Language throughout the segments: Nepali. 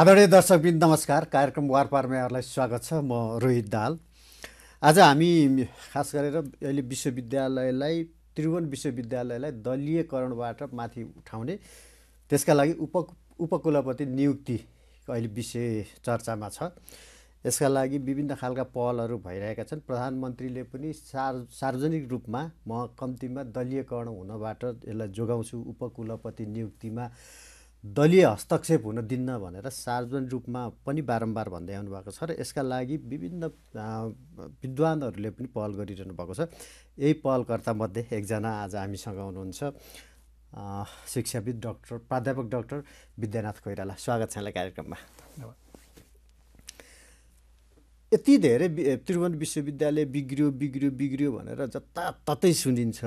आदरणीय दर्शकबिन नमस्कार कार्यक्रम वारपारमा यहाँहरूलाई स्वागत छ म रोहित दाल आज हामी खास गरेर अहिले विश्वविद्यालयलाई त्रिभुवन विश्वविद्यालयलाई दलीयकरणबाट माथि उठाउने त्यसका लागि उप उपकुलपति नियुक्ति अहिले विषय चर्चामा छ यसका लागि विभिन्न खालका पहलहरू भइरहेका छन् प्रधानमन्त्रीले पनि सार सार्वजनिक रूपमा म कम्तीमा दलीयकरण हुनबाट यसलाई जोगाउँछु उपकुलपति नियुक्तिमा दलीय हस्तक्षेप हुन दिन्न भनेर सार्वजनिक रूपमा पनि बारम्बार भन्दै आउनु भएको छ र यसका लागि विभिन्न विद्वानहरूले पनि पहल गरिरहनु भएको छ यही पहलकर्तामध्ये एकजना आज हामीसँग हुनुहुन्छ शिक्षाविद डक्टर प्राध्यापक डक्टर विद्यानाथ कोइराला स्वागत छ कार्यक्रममा धन्यवाद यति धेरै त्रिभुवन विश्वविद्यालय बिग्रियो बिग्रियो बिग्रियो भनेर जताततै सुनिन्छ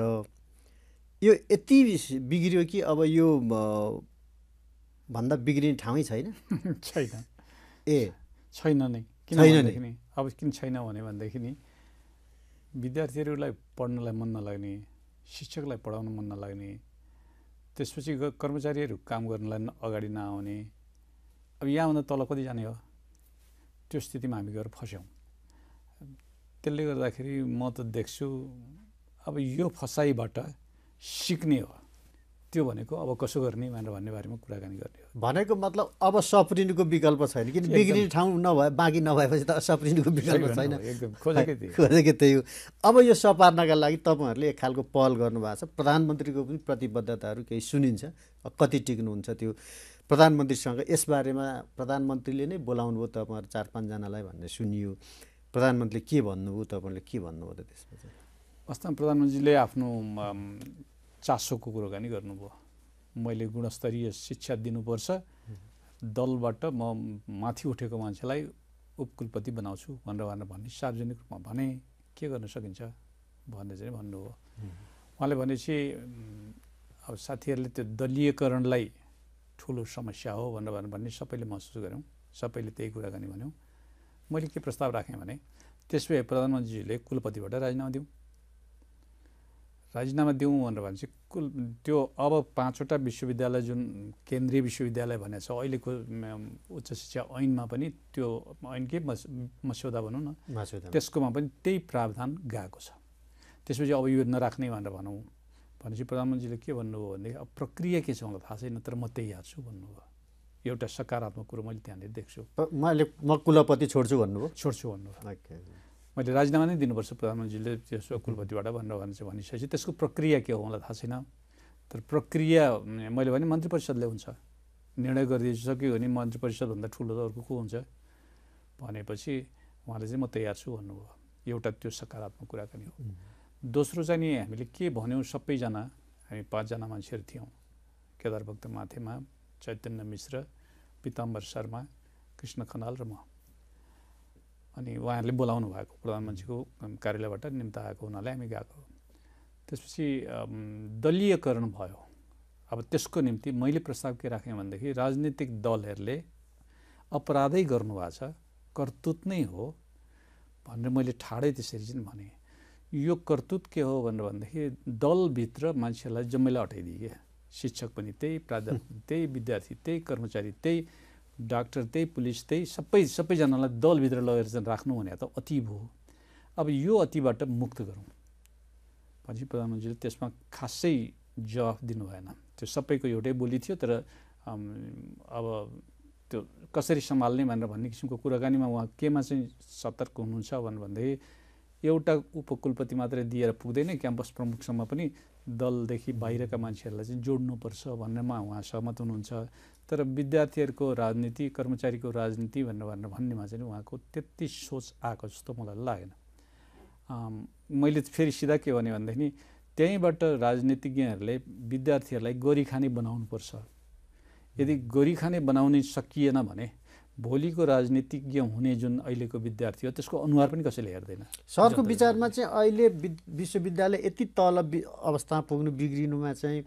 यो यति बिग्रियो कि अब यो भन्दा बिग्रिने ठाउँै छैन छैन ए छैन नै किन छैन नि अब किन छैन भने भनेदेखि विद्यार्थीहरूलाई पढ्नलाई मन नलाग्ने शिक्षकलाई पढाउन मन नलाग्ने त्यसपछि कर्मचारीहरू काम गर्नलाई अगाडि नआउने अब यहाँभन्दा तल कति जाने हो त्यो स्थितिमा हामी गएर फस्यौँ त्यसले गर्दाखेरि म त देख्छु अब यो फसाइबाट सिक्ने हो त्यो भनेको अब कसो गर्ने भनेर भन्ने बारेमा कुराकानी गर्ने हो भनेको मतलब अब सप्रिनुको विकल्प छैन किन बिग्रिने ठाउँ नभए बाँकी नभएपछि त सप्रिनुको विकल्प छैन एकदम खोजेकै त्यही खोजेकै त्यही हो अब यो सपार्नका लागि तपाईँहरूले एक खालको पहल गर्नुभएको छ प्रधानमन्त्रीको पनि प्रतिबद्धताहरू केही सुनिन्छ कति टिक्नुहुन्छ त्यो प्रधानमन्त्रीसँग यसबारेमा प्रधानमन्त्रीले नै बोलाउनु भयो तपाईँहरू चार पाँचजनालाई भन्ने सुनियो प्रधानमन्त्रीले के भन्नुभयो तपाईँहरूले के भन्नुभयो त त्यसमा चाहिँ वास्तवमा प्रधानमन्त्रीले आफ्नो चासोको कुराकानी गर्नुभयो मैले गुणस्तरीय शिक्षा दिनुपर्छ दलबाट म माथि उठेको मान्छेलाई उपकुलपति बनाउँछु भनेर भनेर भन्ने सार्वजनिक रूपमा भने के गर्न सकिन्छ भनेर चाहिँ भन्नुभयो उहाँले भनेपछि अब साथीहरूले त्यो दलीयकरणलाई ठुलो समस्या हो भनेर भनेर भन्ने सबैले महसुस गऱ्यौँ सबैले त्यही कुराकानी भन्यौँ मैले के प्रस्ताव राखेँ भने त्यस भए प्रधानमन्त्रीजीले कुलपतिबाट राजीनामा दिउँ राजीनामा दिउँ भनेर भनेपछि कुल त्यो अब पाँचवटा विश्वविद्यालय जुन केन्द्रीय विश्वविद्यालय भनेको छ अहिलेको उच्च शिक्षा ऐनमा पनि त्यो ऐनकै मस मस्यौदा भनौँ न त्यसकोमा पनि त्यही प्रावधान गएको छ त्यसपछि अब यो नराख्ने भनेर भनौँ भनेपछि प्रधानमन्त्रीले के भन्नुभयो भनेदेखि अब प्रक्रिया के छ मलाई थाहा छैन तर म त्यही हेर्छु भन्नुभयो एउटा सकारात्मक कुरो मैले त्यहाँनिर देख्छु म अहिले म कुलपति छोड्छु भन्नुभयो छोड्छु भन्नुभयो मैले राजीनामा नै दिनुपर्छ प्रधानमन्त्रीले त्यसो कुलपतिबाट भनेर भने चाहिँ भनिसकेपछि त्यसको प्रक्रिया के हो मलाई थाहा छैन तर प्रक्रिया मैले भने मन्त्री परिषदले हुन्छ निर्णय गरिदिइसक्यो भने मन्त्री परिषदभन्दा ठुलो त अर्को को हुन्छ भनेपछि उहाँले चाहिँ म तयार छु भन्नुभयो एउटा त्यो सकारात्मक कुरा पनि हो दोस्रो चाहिँ नि हामीले के भन्यौँ सबैजना हामी पाँचजना मान्छेहरू थियौँ केदार भक्त माथेमा चैतन्य मिश्र पिताम्बर शर्मा कृष्ण खनाल र म अनि उहाँहरूले बोलाउनु भएको प्रधानमन्त्रीको कार्यालयबाट निम्त आएको हुनाले हामी गएको त्यसपछि दलीयकरण भयो अब त्यसको निम्ति मैले प्रस्ताव के राखेँ भनेदेखि राजनीतिक दलहरूले अपराधै गर्नुभएको छ कर्तुत नै हो भनेर मैले ठाडै त्यसरी चाहिँ भने यो कर्तूत के हो भनेर भनेदेखि दलभित्र मान्छेलाई जम्मैलाई हटाइदिए क्या शिक्षक पनि त्यही प्राध्यापक त्यही विद्यार्थी त्यही कर्मचारी त्यही डाक्टर त्यही पुलिस त्यही सबै सबैजनालाई दलभित्र लगेर चाहिँ राख्नु भने त अति भयो अब यो अतिबाट मुक्त गरौँ भनेपछि प्रधानमन्त्रीले त्यसमा खासै जवाफ दिनु भएन त्यो सबैको एउटै बोली थियो तर अब त्यो कसरी सम्हाल्ने भनेर भन्ने किसिमको कुराकानीमा उहाँ केमा चाहिँ सतर्क हुनुहुन्छ भनेर भन्दाखेरि एउटा उपकुलपति मात्रै दिएर पुग्दैन क्याम्पस प्रमुखसम्म पनि दलदेखि बाहिरका मान्छेहरूलाई चाहिँ जोड्नुपर्छ भन्नेमा उहाँ सहमत हुनुहुन्छ तर विद्यार्थीहरूको राजनीति कर्मचारीको राजनीति भनेर भनेर भन्नेमा चाहिँ उहाँको त्यति सोच आएको जस्तो मलाई लागेन मैले फेरि सिधा के भने भनेदेखि त्यहीँबाट राजनीतिज्ञहरूले विद्यार्थीहरूलाई गोरीखाने बनाउनुपर्छ यदि गोरीखाने बनाउने सकिएन भने भोलिको राजनीतिज्ञ हुने जुन अहिलेको विद्यार्थी हो त्यसको अनुहार पनि कसैले हेर्दैन सरको विचारमा चाहिँ अहिले विश्वविद्यालय यति तल अवस्थामा पुग्नु बिग्रिनुमा चाहिँ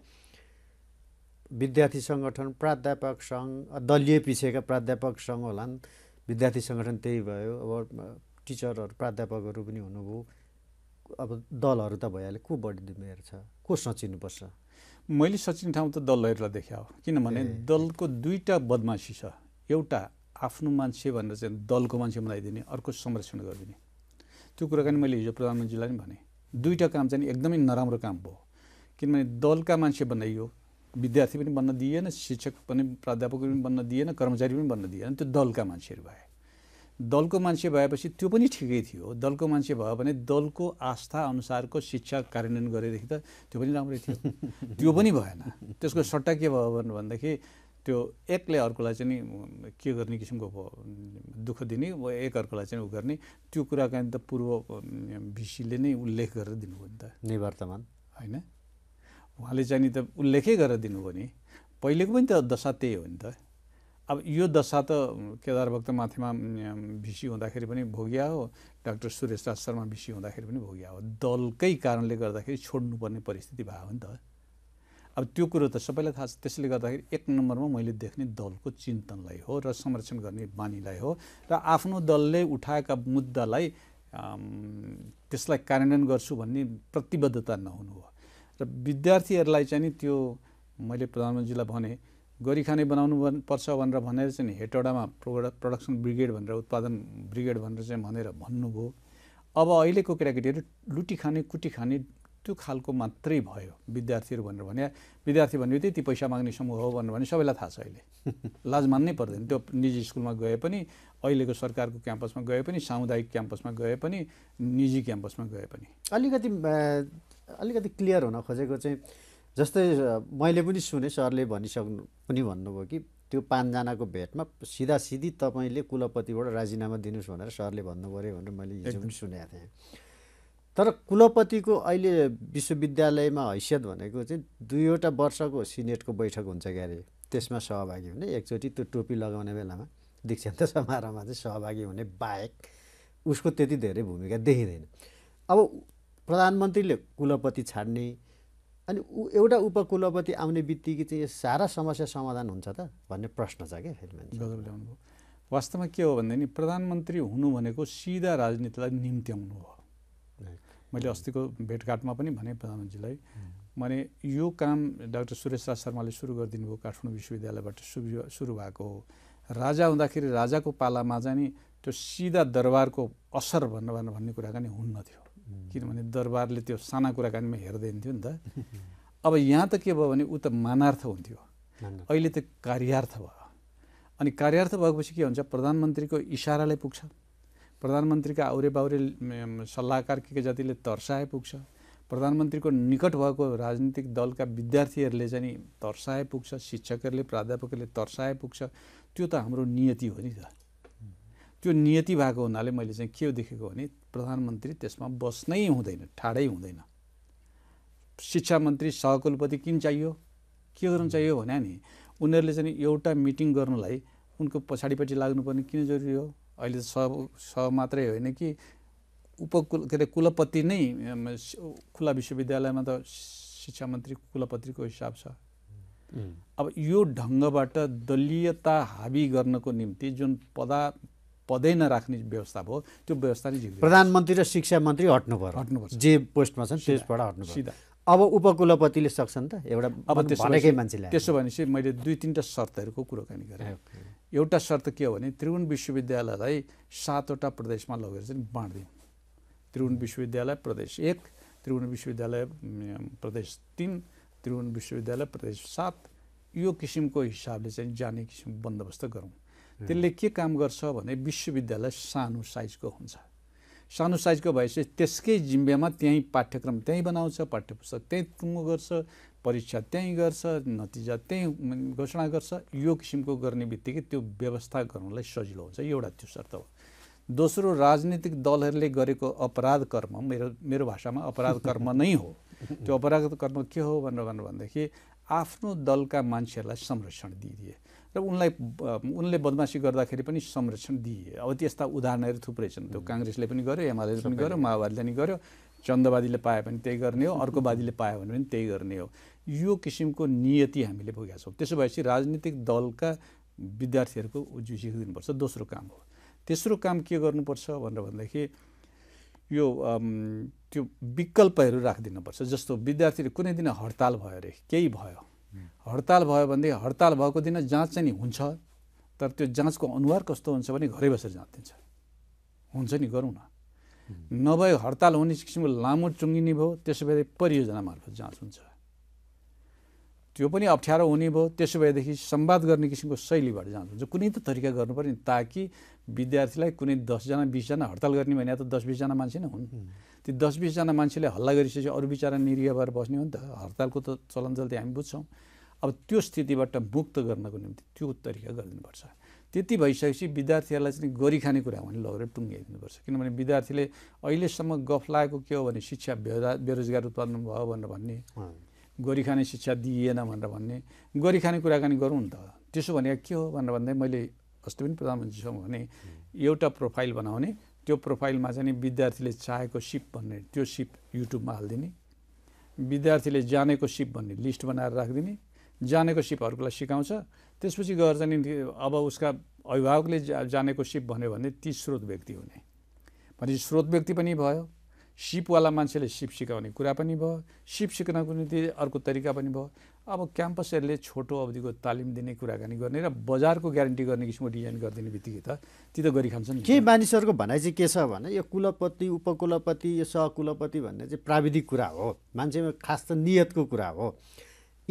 विद्यार्थी सङ्गठन प्राध्यापक सङ्घ दलीय पिछेका प्राध्यापक सङ्घ होलान् विद्यार्थी सङ्गठन त्यही भयो अब टिचरहरू प्राध्यापकहरू पनि हुनुभयो अब दलहरू त भइहाल्यो को बढी दुमेर छ को सचिनुपर्छ मैले सचिने ठाउँ त दलहरूलाई देखाएँ किनभने दलको दुईवटा बदमासी छ एउटा आफ्नो मान्छे भनेर चाहिँ दलको मान्छे बनाइदिने अर्को संरक्षण गरिदिने त्यो कुराकानी मैले हिजो प्रधानमन्त्रीलाई पनि भने दुईवटा काम चाहिँ एकदमै नराम्रो काम भयो किनभने दलका मान्छे बनाइयो विद्यार्थी पनि बन्न दिएन शिक्षक पनि प्राध्यापक पनि बन्न दिएन कर्मचारी पनि बन्न दिएन त्यो दलका मान्छेहरू भए दलको मान्छे भएपछि त्यो पनि ठिकै थियो दलको मान्छे भयो भने दलको आस्था अनुसारको शिक्षा कार्यान्वयन गरेदेखि त त्यो पनि राम्रै थियो त्यो पनि भएन त्यसको सट्टा के भयो भन्दाखेरि त्यो एकले अर्कोलाई चाहिँ के गर्ने किसिमको दुःख दिने वा अर्कोलाई चाहिँ उ गर्ने त्यो कुराकानी त पूर्व भिसीले नै उल्लेख गरेर दिनुभयो नि त निवर्तमान होइन उहाँले चाहिँ नि त उल्लेखै गरेर दिनुभयो नि पहिलेको पनि त दशा त्यही हो नि त अब यो दशा त केदार भक्त माथिमा भिसी हुँदाखेरि पनि भोगिया हो डाक्टर सुरेश राज शर्मा भिसी हुँदाखेरि पनि भोगिया हो दलकै कारणले गर्दाखेरि छोड्नुपर्ने परिस्थिति भयो नि त अब त्यो कुरो त सबैलाई थाहा छ त्यसले गर्दाखेरि एक नम्बरमा मैले देख्ने दलको चिन्तनलाई हो र संरक्षण गर्ने बानीलाई हो र आफ्नो दलले उठाएका मुद्दालाई त्यसलाई कार्यान्वयन गर्छु भन्ने प्रतिबद्धता नहुनु हो र विद्यार्थीहरूलाई चाहिँ नि त्यो मैले प्रधानमन्त्रीलाई भने गरिखाने बनाउनु पर्छ भनेर भनेर चाहिँ हेटौडामा प्रोड प्रडक्सन ब्रिगेड भनेर उत्पादन ब्रिगेड भनेर चाहिँ भनेर भन्नुभयो अब अहिलेको केटाकेटीहरू लुटी खाने कुटी खाने त्यो खालको मात्रै भयो विद्यार्थीहरू भनेर भने विद्यार्थी भन्यो त्यति ती पैसा माग्ने समूह हो भनेर भने सबैलाई थाहा छ अहिले लाज मान्नै पर्दैन त्यो निजी स्कुलमा गए पनि अहिलेको सरकारको क्याम्पसमा गए पनि सामुदायिक क्याम्पसमा गए पनि निजी क्याम्पसमा गए पनि अलिकति अलिकति क्लियर हुन खोजेको चाहिँ जस्तै मैले पनि सुने सरले भनिसक्नु पनि भन्नुभयो कि त्यो पाँचजनाको भेटमा सिधा सिधी तपाईँले कुलपतिबाट राजीनामा दिनुहोस् भनेर सरले भन्नुभयो भनेर मैले हिजो पनि सुनेको थिएँ तर कुलपतिको अहिले विश्वविद्यालयमा हैसियत भनेको चाहिँ दुईवटा वर्षको सिनेटको बैठक हुन्छ क्यारे त्यसमा सहभागी हुने एकचोटि त्यो टोपी लगाउने बेलामा दीक्षान्त समारोहमा चाहिँ सहभागी हुने बाहेक उसको त्यति धेरै भूमिका देखिँदैन अब प्रधानमन्त्रीले कुलपति छाड्ने अनि ऊ एउटा उपकुलपति आउने बित्तिकै चाहिँ यो सारा समस्या समाधान हुन्छ त भन्ने प्रश्न छ क्या फेरि वास्तवमा के हो भन्दा नि प्रधानमन्त्री हुनु भनेको सिधा राजनीतिलाई निम्त्याउनु हो मैले अस्तिको भेटघाटमा पनि भने प्रधानमन्त्रीलाई भने यो काम डाक्टर सुरेश राज शर्माले सुरु गरिदिनु भयो काठमाडौँ विश्वविद्यालयबाट सुरु सुरु भएको हो राजा हुँदाखेरि राजाको पालामा जाने त्यो सिधा दरबारको असर भन्नु भन्ने कुराकानी हुन्न थियो किनभने दरबारले त्यो साना कुराकानीमा हेर्दैन थियो नि त अब यहाँ त के भयो भने ऊ त मानार्थ हुन्थ्यो अहिले त कार्यार्थ भयो अनि कार्यार्थ भएपछि के हुन्छ प्रधानमन्त्रीको इसाराले पुग्छ प्रधानमन्त्रीका आउरे बाउरे सल्लाहकार के के जतिले तर्साए पुग्छ प्रधानमन्त्रीको निकट भएको राजनीतिक दलका विद्यार्थीहरूले चाहिँ तर्साए पुग्छ शिक्षकहरूले प्राध्यापकहरूले तर्साए पुग्छ त्यो त हाम्रो नियति हो नि त त्यो नियति भएको हुनाले मैले चाहिँ के देखेको भने प्रधानमन्त्री त्यसमा बस्नै हुँदैन ठाडै हुँदैन शिक्षा मन्त्री सहकुलपति किन चाहियो के गर्नु चाहियो भने नि उनीहरूले चाहिँ एउटा मिटिङ गर्नलाई उनको पछाडिपट्टि लाग्नुपर्ने किन जरुरी हो अहिले स स मात्रै होइन कि उपकुल के अरे कुलपति नै खुला विश्वविद्यालयमा त शिक्षा मन्त्री कुलपतिको हिसाब छ अब यो ढङ्गबाट दलीयता हाबी गर्नको निम्ति जुन पदा पदै नराख्ने व्यवस्था भयो त्यो व्यवस्था नै प्रधानमन्त्री र शिक्षा मन्त्री हट्नु पर्यो जे पोस्टमा छन् त्यसबाट हट्नु सिधा अब उपकुलपतिले सक्छन् त एउटा अब त्यसो भनेकै त्यसो भनेपछि मैले दुई तिनवटा शर्तहरूको कुराकानी गरेँ एउटा शर्त के हो भने त्रिभुवन विश्वविद्यालयलाई सातवटा प्रदेशमा लगेर चाहिँ बाँडिदिउँ त्रिभुवन विश्वविद्यालय प्रदेश एक त्रिभुवन विश्वविद्यालय प्रदेश तिन त्रिभुवन विश्वविद्यालय प्रदेश सात यो किसिमको हिसाबले चाहिँ जाने किसिम बन्दोबस्त गरौँ त्यसले के काम गर्छ भने विश्वविद्यालय सानो साइजको हुन्छ सानो साइजको भएपछि त्यसकै जिम्बेमा त्यहीँ पाठ्यक्रम त्यहीँ बनाउँछ पाठ्य पुस्तक त्यहीँ टुङ्गो गर्छ परीक्षा त्यहीँ गर्छ नतिजा त्यहीँ घोषणा गर्छ यो किसिमको गर्ने बित्तिकै त्यो व्यवस्था गर्नलाई सजिलो हुन्छ एउटा त्यो शर्त हो दोस्रो राजनीतिक दलहरूले गरेको अपराध कर्म मेरो मेरो भाषामा अपराध कर्म नै हो त्यो अपराध कर्म के हो भनेर भनेर भनेदेखि आफ्नो दलका मान्छेहरूलाई संरक्षण दिइदिए र उनलाई उनले बदमासी गर्दाखेरि पनि संरक्षण दिइए अब त्यस्ता उदाहरणहरू थुप्रै छन् त्यो काङ्ग्रेसले पनि गर्यो एमाले पनि गर्यो माओवादीले पनि गर्यो चन्दवादीले पायो भने त्यही गर्ने हो अर्कोवादीले पायो भने पनि त्यही गर्ने हो यो किसिमको नियति हामीले भोगेका छौँ त्यसो भएपछि राजनीतिक दलका विद्यार्थीहरूको उज्युसिएको दिनुपर्छ दोस्रो काम हो तेस्रो काम के गर्नुपर्छ भनेर भन्दाखेरि यो त्यो विकल्पहरू राखिदिनुपर्छ जस्तो विद्यार्थीले कुनै दिन हडताल भयो अरे केही भयो हडताल भयो भनेदेखि हडताल भएको दिन जाँच चाहिँ नि हुन्छ तर त्यो जाँचको अनुहार कस्तो हुन्छ भने घरै बसेर जाँच दिन्छ हुन्छ नि गरौँ न नभए हडताल हुने किसिमको लामो चुङ्गिने भयो त्यसो भए परियोजना मार्फत जाँच हुन्छ त्यो पनि अप्ठ्यारो हुने भयो त्यसो भएदेखि संवाद गर्ने किसिमको शैलीबाट जान्छ जो कुनै त तरिका गर्नुपर्ने ताकि विद्यार्थीलाई कुनै दसजना बिसजना हडताल गर्ने भने त दस बिसजना मान्छे नै हुन् ती दस बिसजना मान्छेले हल्ला गरिसकेपछि अरू बिचरा निरीह भएर बस्ने हो नि त हडतालको त चलन चल्ती हामी बुझ्छौँ अब त्यो स्थितिबाट मुक्त गर्नको निम्ति त्यो तरिका गरिदिनुपर्छ त्यति भइसकेपछि विद्यार्थीहरूलाई चाहिँ गरी खाने कुरा हो भने लगेर टुङ्ग्याइदिनुपर्छ किनभने विद्यार्थीले अहिलेसम्म गफ लागेको के हो भने शिक्षा बेरोजगार उत्पादन भयो भनेर भन्ने गोरी खाने शिक्षा दिइएन भनेर भन्ने गोरी खाने कुराकानी गरौँ नि त त्यसो भने के हो भनेर भन्दै मैले अस्ति पनि प्रधानमन्त्रीसँग भने एउटा प्रोफाइल बनाउने त्यो प्रोफाइलमा चाहिँ विद्यार्थीले चाहेको सिप भन्ने त्यो सिप युट्युबमा हालिदिने विद्यार्थीले जानेको सिप भन्ने लिस्ट बनाएर राखिदिने जानेको सिपहरूकोलाई सिकाउँछ त्यसपछि गएर चाहिँ अब उसका अभिभावकले जानेको सिप भन्यो भने ती स्रोत व्यक्ति हुने भनेपछि स्रोत व्यक्ति पनि भयो सिपवाला मान्छेले सिप सिकाउने कुरा पनि भयो सिप सिक्नको निम्ति अर्को तरिका पनि भयो अब क्याम्पसहरूले छोटो अवधिको तालिम दिने कुराकानी गर्ने र बजारको ग्यारेन्टी गर्ने किसिमको डिजाइन गरिदिने बित्तिकै त ती त गरिखान्छन् केही मानिसहरूको भनाइ चाहिँ के छ भने यो कुलपति उपकुलपति यो सहकुलपति भन्ने चाहिँ प्राविधिक कुरा हो मान्छेमा खास त नियतको कुरा हो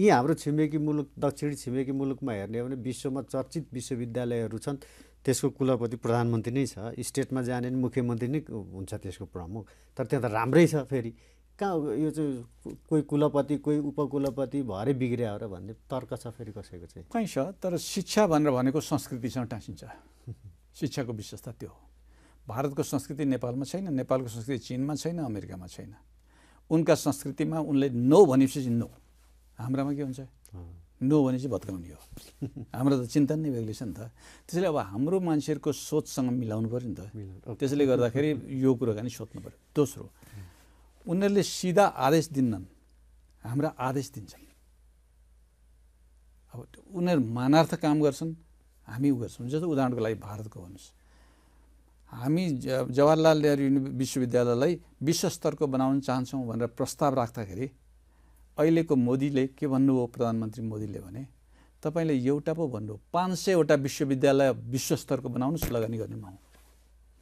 यी हाम्रो छिमेकी मुलुक दक्षिण छिमेकी मुलुकमा हेर्ने हो भने विश्वमा चर्चित विश्वविद्यालयहरू छन् त्यसको कुलपति प्रधानमन्त्री नै छ स्टेटमा जाने नि मुख्यमन्त्री नै हुन्छ त्यसको प्रमुख तर त्यहाँ त राम्रै छ फेरि कहाँ यो चाहिँ कोही कुलपति कोही उपकुलपति भरै बिग्रियो र भन्ने तर्क छ फेरि कसैको चाहिँ कहीँ छ तर शिक्षा भनेर भनेको संस्कृतिसँग टाँसिन्छ शिक्षाको विशेषता त्यो हो भारतको संस्कृति नेपालमा छैन नेपालको संस्कृति चिनमा छैन अमेरिकामा छैन उनका संस्कृतिमा उनले नो भनेपछि नो हाम्रामा के हुन्छ नो चाहिँ भत्काउने हो हाम्रो त चिन्तन नै बेग्लै छ नि त त्यसैले अब हाम्रो मान्छेहरूको सोचसँग मिलाउनु पऱ्यो नि त त्यसैले गर्दाखेरि यो कुराकानी सोध्नु पऱ्यो दोस्रो उनीहरूले सिधा आदेश दिन्नन् हाम्रा आदेश दिन्छन् अब उनीहरू मानार्थ काम गर्छन् हामी उ गर्छौँ जस्तो उदाहरणको लागि भारतको भन्नुहोस् हामी जवाहरलाल नेहरू विश्वविद्यालयलाई विश्वस्तरको बनाउन चाहन्छौँ भनेर प्रस्ताव राख्दाखेरि अहिलेको मोदीले के भन्नुभयो प्रधानमन्त्री मोदीले भने तपाईँले एउटा पो भन्नुभयो पाँच सयवटा विश्वविद्यालय विश्वस्तरको बनाउनुहोस् लगानी गर्ने माउ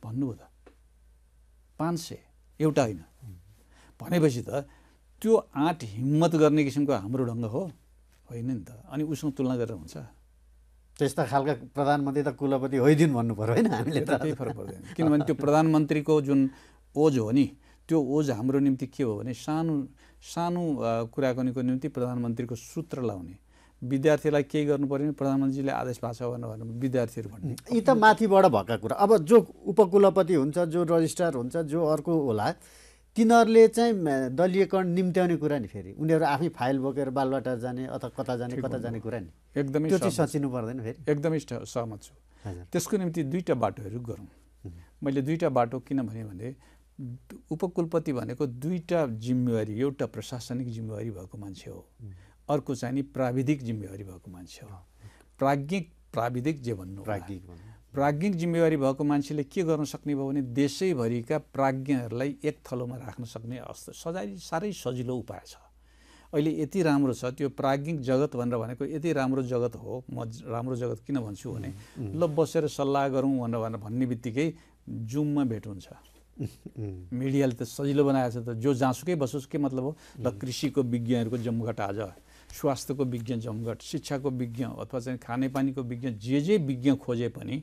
भन्नुभयो त पाँच सय एउटा होइन भनेपछि त त्यो आँट हिम्मत गर्ने किसिमको हाम्रो ढङ्ग हो होइन नि त अनि उसँग तुलना गरेर हुन्छ त्यस्ता खालका प्रधानमन्त्री त कुलपति होइदिन भन्नु पऱ्यो होइन हामीले त केही फरक पर्दैन किनभने त्यो प्रधानमन्त्रीको जुन ओज हो नि त्यो ओज हाम्रो निम्ति के हो भने सानो सानो कुराकानीको निम्ति प्रधानमन्त्रीको सूत्र लाउने विद्यार्थीलाई केही गर्नु पऱ्यो भने प्रधानमन्त्रीले आदेश भएको छ भनेर भन्नु विद्यार्थीहरू भन्नु यी त माथिबाट भएका कुरा अब जो उपकुलपति हुन्छ जो रजिस्ट्रार हुन्छ जो अर्को होला तिनीहरूले चाहिँ दलीयकरण निम्त्याउने कुरा नि फेरि उनीहरू आफै फाइल बोकेर बालबाटा जाने अथवा कता जाने कता जाने कुरा नि एकदमै त्यो चाहिँ सचिनु पर्दैन फेरि एकदमै सहमत छु त्यसको निम्ति दुईवटा बाटोहरू गरौँ मैले दुईवटा बाटो किन भने उपकुलपति भनेको दुईवटा जिम्मेवारी एउटा प्रशासनिक जिम्मेवारी भएको मान्छे हो अर्को चाहिँ नि प्राविधिक जिम्मेवारी भएको मान्छे हो प्राज्ञिक प्राविधिक जे भन्नु प्राज्ञिक प्राज्ञिक जिम्मेवारी भएको मान्छेले के गर्न सक्ने भयो भने देशैभरिका प्राज्ञहरूलाई एक थलोमा राख्न सक्ने अस्त सजाय साह्रै सजिलो उपाय छ अहिले यति राम्रो छ त्यो प्राज्ञिक जगत भनेर भनेको यति राम्रो जगत हो म राम्रो जगत किन भन्छु भने ल बसेर सल्लाह गरौँ भनेर भनेर भन्ने बित्तिकै जुममा भेट हुन्छ मिडियाले त सजिलो बनाएको छ त जो जहाँसुकै बसोस् के मतलब हो र कृषिको विज्ञहरूको जमघट आज स्वास्थ्यको विज्ञ जमघट शिक्षाको विज्ञ अथवा चाहिँ खानेपानीको विज्ञ जे जे विज्ञ खोजे पनि